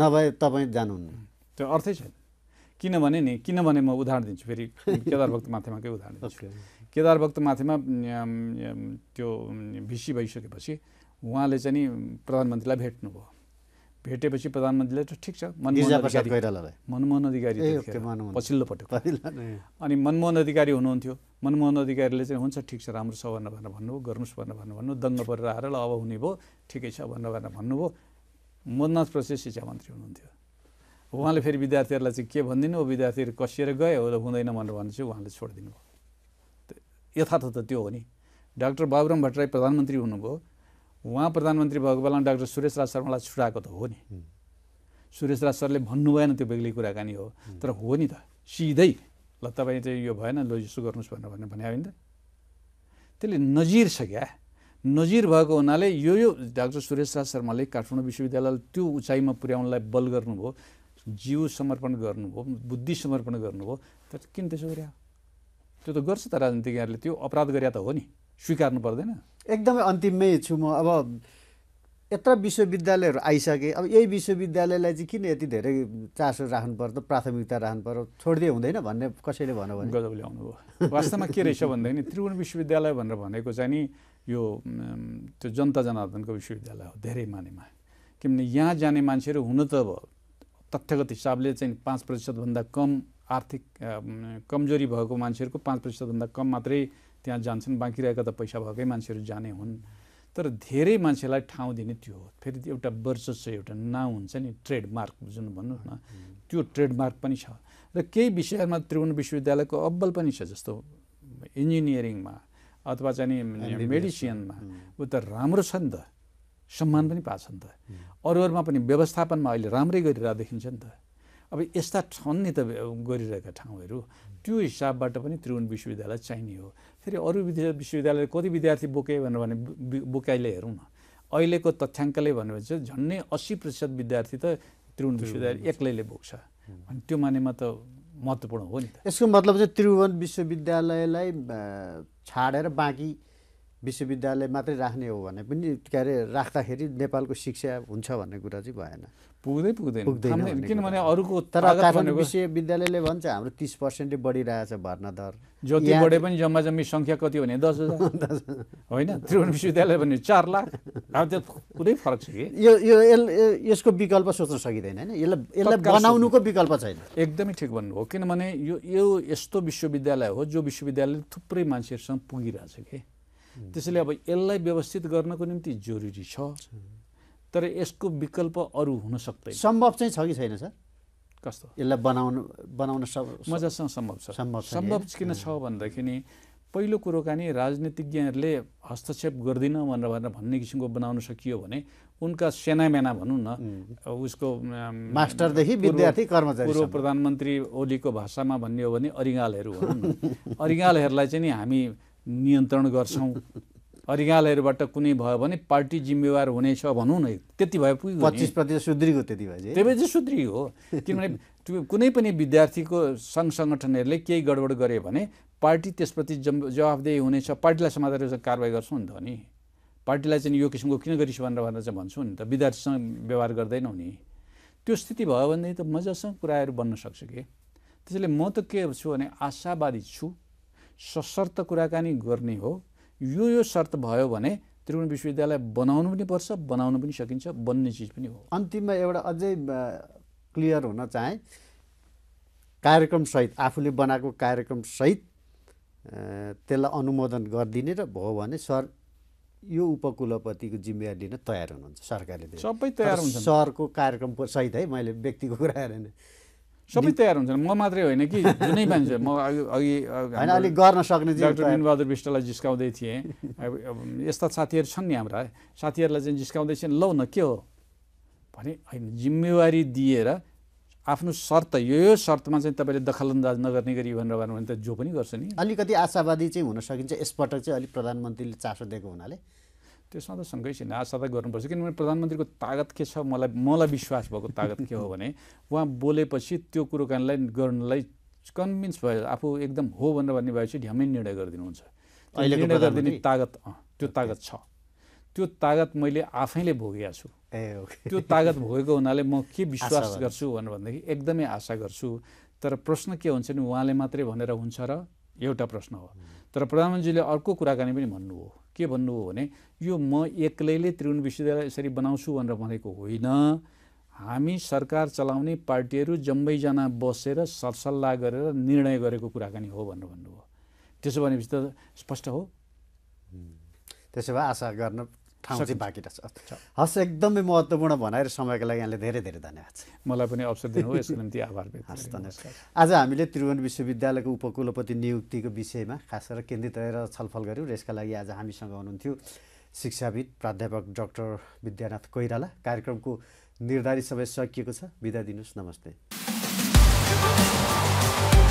नभए तपाईँ जानुहुन्न त्यो अर्थै छैन किनभने नि किनभने म उदाहरण दिन्छु फेरि केदारभक्त भक्त माथेमाकै उदाहरण दिन्छु केदारभक्त भक्त माथेमा त्यो भिसी भइसकेपछि उहाँले चाहिँ नि प्रधानमन्त्रीलाई भेट्नुभयो भेटेपछि प्रधानमन्त्रीले त ठिक छ मनमोहन मनमोहन अधिकारी पछिल्लो पटक अनि मनमोहन अधिकारी हुनुहुन्थ्यो मनमोहन अधिकारीले चाहिँ हुन्छ ठिक छ राम्रो छ भनेर भनेर भन्नुभयो गर्नुहोस् भनेर भनेर भन्नु दङ्ग परेर आएर ल अब हुने भयो ठिकै छ भनेर भनेर भन्नुभयो मोदनाथ प्रसाद शिक्षा मन्त्री हुनुहुन्थ्यो उहाँले फेरि विद्यार्थीहरूलाई चाहिँ के भनिदिनु विद्यार्थीहरू कसिएर गयो हुँदैन भनेर भने चाहिँ उहाँले छोडिदिनु भयो यथार्थ त त्यो हो नि डाक्टर बाबुराम भट्टराई प्रधानमन्त्री हुनुभयो उहाँ प्रधानमन्त्री भएको बेलामा डाक्टर सुरेश राज शर्मालाई छुटाएको त हो नि सुरेश राज सरले भन्नु भएन त्यो बेग्लै कुराकानी हो तर हो नि त सिधै ल तपाईँ चाहिँ यो भएन ल यसो गर्नुहोस् भनेर भनेर भने होइन त त्यसले नजिर छ क्या नजिर भएको हुनाले यो यो डाक्टर सुरेश राज शर्माले काठमाडौँ विश्वविद्यालयलाई त्यो उचाइमा पुर्याउनलाई बल गर्नुभयो जीव समर्पण गर्नुभयो बुद्धि समर्पण गर्नुभयो तर किन त्यसो गरे त्यो त गर्छ त राजनीतिज्ञहरूले त्यो अपराध गरे त हो नि स्वीकार्नु पर्दैन एकदमै अन्तिममै छु म अब यत्र विश्वविद्यालयहरू आइसके अब यही विश्वविद्यालयलाई चाहिँ किन यति धेरै चासो राख्नु पर्दो प्राथमिकता राख्नु पर्यो छोडिदिए हुँदैन भन्ने कसैले भन्यो भने गजबले आउनुभयो वास्तवमा के रहेछ भन्दाखेरि त्रिभुवन विश्वविद्यालय भनेर भनेको चाहिँ नि यो त्यो जनता जनार्दनको विश्वविद्यालय हो धेरै मानेमा किनभने यहाँ जाने मान्छेहरू हुन त भयो तथ्यगत हिसाबले चाहिँ पाँच प्रतिशतभन्दा कम आर्थिक कमजोरी भएको मान्छेहरूको पाँच प्रतिशतभन्दा कम मात्रै त्यहाँ जान्छन् बाँकी रहेका त पैसा भएकै मान्छेहरू जाने हुन् तर धेरै मान्छेलाई ठाउँ दिने त्यो हो फेरि एउटा वर्चस्व एउटा नाउँ हुन्छ नि ट्रेडमार्क जुन भन्नुहोस् न त्यो ट्रेडमार्क पनि छ र केही विषयमा त्रिभुवन विश्वविद्यालयको अब्बल पनि छ जस्तो इन्जिनियरिङमा अथवा चाहिँ मेडिसियनमा ऊ त राम्रो छ नि त सम्मान पनि पाएको छ नि त अरूहरूमा पनि व्यवस्थापनमा अहिले राम्रै गरिरहेको देखिन्छ नि त अब यस्ता छन् नि त गरिरहेका ठाउँहरू त्यो हिसाबबाट पनि त्रिभुवन विश्वविद्यालय चाहिने हो फेरि अरू विश्वविद्यालयले कति विद्यार्थी बोके भनेर भने बोकाइले हेरौँ न अहिलेको तथ्याङ्कले भनेपछि झन्डै अस्सी प्रतिशत विद्यार्थी त त्रिभुवन विश्वविद्यालय एक्लैले बोक्छ अनि त्यो मानेमा त महत्त्वपूर्ण हो नि त यसको मतलब चाहिँ त्रिभुवन विश्वविद्यालयलाई छाडेर बाँकी विश्वविद्यालय मात्रै राख्ने हो भने पनि के अरे राख्दाखेरि नेपालको शिक्षा हुन्छ भन्ने कुरा चाहिँ भएन पुग्दै पुग्दैन किनभने अरूको तर विश्वविद्यालयले भन्छ हाम्रो तिस पर्सेन्टले बढिरहेछ भर्ना दर जति बढे पनि जम्मा जम्मी सङ्ख्या कति भने दस हजार होइन त्रिभुवन विश्वविद्यालय भने चार लाख अब त्यो कुनै फरक छ कि यो यो यसको विकल्प सोच्न सकिँदैन होइन यसलाई यसलाई बनाउनुको विकल्प छैन एकदमै ठिक भन्नुभयो किनभने यो यो यस्तो विश्वविद्यालय हो जो विश्वविद्यालय थुप्रै मान्छेहरूसँग पुगिरहेछ कि त्यसैले अब यसलाई व्यवस्थित गर्नको निम्ति जरुरी छ तर यसको विकल्प अरू हुन सक्दैन सम्भव चाहिँ छ कि छैन सर कस्तो यसलाई बनाउनु बनाउन मजासँग सम्भव छ सम्भव सम्भव किन छ भन्दाखेरि पहिलो नि राजनीतिज्ञहरूले हस्तक्षेप गर्दिन भनेर भनेर भन्ने किसिमको बनाउन सकियो भने उनका सेनामेना भनौँ न उसको मास्टरदेखि विद्यार्थी कर्मचारी पूर्व प्रधानमन्त्री ओलीको भाषामा भन्ने हो भने अरिङ्गालहरू अरिङ्गालहरूलाई चाहिँ नि हामी नियन्त्रण गर्छौँ अरिगालहरूबाट कुनै भयो भने पार्टी जिम्मेवार हुनेछ भनौँ न त्यति भए पुग्यो पच्चिस प्रतिशत सुध्रिगो त्यति भए त्यही भए चाहिँ सुध्री हो किनभने कुनै पनि विद्यार्थीको सङ्घ सङ्गठनहरूले केही गडबड गरे भने पार्टी त्यसप्रति जम् जवाबदेही हुनेछ पार्टीलाई समाधान कारवाही गर्छौँ नि त नि पार्टीलाई चाहिँ यो किसिमको किन गरिस भनेर भनेर चाहिँ भन्छु नि त विद्यार्थीसँग व्यवहार गर्दैनौँ नि त्यो स्थिति भयो भने त मजासँग कुराहरू बन्न सक्छ कि त्यसैले म त के छु भने आशावादी छु सशर्त कुराकानी गर्ने हो यो यो शर्त भयो भने त्रिभुवन विश्वविद्यालय बनाउनु पनि पर्छ बनाउनु पनि सकिन्छ बन्ने चिज पनि हो अन्तिममा एउटा अझै क्लियर हुन चाहे कार्यक्रमसहित आफूले बनाएको कार्यक्रमसहित त्यसलाई अनुमोदन गरिदिने र भयो भने सर यो उपकुलपतिको जिम्मेवारी लिन तयार हुनुहुन्छ सरकारले सबै तयार हुन्छ सरको कार्यक्रम सहित है मैले व्यक्तिको कुरा हेरेँ सबै तयार हुन्छन् म मात्रै होइन कि जुनै मान्छे म अघि अघि गर्न सक्ने डाक्टर बिनबहादुर विष्टलाई जिस्काउँदै थिएँ यस्ता साथीहरू छन् नि हाम्रा साथीहरूलाई चाहिँ जिस्काउँदै थिएँ लौ न के हो भने होइन जिम्मेवारी दिएर आफ्नो शर्त यो यो शर्तमा चाहिँ तपाईँले दखलअन्दाज नगर्ने गरी भनेर भन्नुभयो भने त जो पनि गर्छ नि अलिकति आशावादी चाहिँ हुन सकिन्छ यसपटक चाहिँ अलिक प्रधानमन्त्रीले चासो दिएको हुनाले त्यो सधैँ सँगै छैन आज सधैँ गर्नुपर्छ किनभने प्रधानमन्त्रीको तागत के छ मलाई मलाई विश्वास भएको तागत के हो भने उहाँ बोलेपछि त्यो कुरोकानीलाई गर्नलाई कन्भिन्स भयो आफू एकदम हो भनेर भन्ने भएपछि ढ्यामै निर्णय गरिदिनुहुन्छ निर्णय गरिदिने तागत त्यो तागत छ त्यो तागत मैले आफैले भोगेको छु त्यो तागत भोगेको हुनाले म के विश्वास गर्छु भनेर भनेदेखि एकदमै आशा गर्छु तर प्रश्न के हुन्छ भने उहाँले मात्रै भनेर हुन्छ र एउटा प्रश्न हो तर प्रधानमन्त्रीले अर्को कुराकानी पनि भन्नु हो के भन्नु हो भने यो म एक्लैले त्रिभुवन विश्वविद्यालय यसरी बनाउँछु भनेर भनेको होइन हामी सरकार चलाउने पार्टीहरू जम्मैजना बसेर सरसल्लाह गरेर निर्णय गरेको कुराकानी हो भनेर भन्नुभयो त्यसो भनेपछि त स्पष्ट हो त्यसो भए आशा गर्न ठाउँ चाहिँ बाँकी हस् एकदमै महत्त्वपूर्ण भनाएर समयको लागि यहाँले धेरै धेरै धन्यवाद मलाई पनि अवसर दिनु यसको निम्ति आभार हस् धन्यवाद आज हामीले त्रिभुवन विश्वविद्यालयको उपकुलपति नियुक्तिको विषयमा खास गरेर केन्द्रित रहेर छलफल गऱ्यौँ र यसका लागि आज हामीसँग हुनुहुन्थ्यो शिक्षाविद प्राध्यापक डाक्टर विद्यानाथ कोइराला कार्यक्रमको निर्धारित समय सकिएको छ बिदा दिनुहोस् नमस्ते